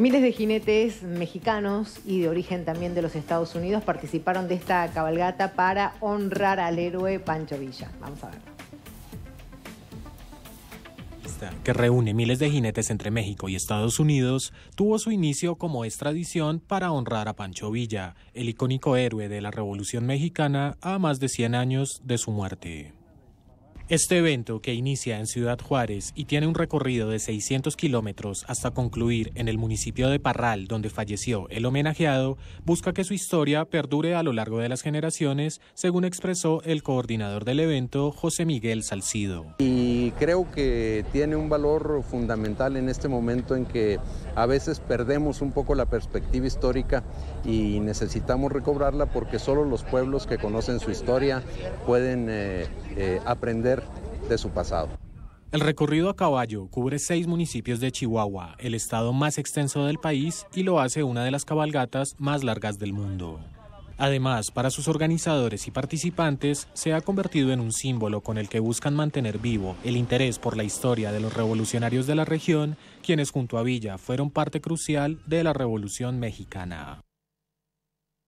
Miles de jinetes mexicanos y de origen también de los Estados Unidos participaron de esta cabalgata para honrar al héroe Pancho Villa. Vamos a Esta que reúne miles de jinetes entre México y Estados Unidos, tuvo su inicio como extradición tradición para honrar a Pancho Villa, el icónico héroe de la Revolución Mexicana a más de 100 años de su muerte. Este evento, que inicia en Ciudad Juárez y tiene un recorrido de 600 kilómetros hasta concluir en el municipio de Parral, donde falleció el homenajeado, busca que su historia perdure a lo largo de las generaciones, según expresó el coordinador del evento, José Miguel Salcido y creo que tiene un valor fundamental en este momento en que a veces perdemos un poco la perspectiva histórica y necesitamos recobrarla porque solo los pueblos que conocen su historia pueden eh, eh, aprender de su pasado. El recorrido a caballo cubre seis municipios de Chihuahua, el estado más extenso del país, y lo hace una de las cabalgatas más largas del mundo. Además, para sus organizadores y participantes, se ha convertido en un símbolo con el que buscan mantener vivo el interés por la historia de los revolucionarios de la región, quienes junto a Villa fueron parte crucial de la Revolución Mexicana.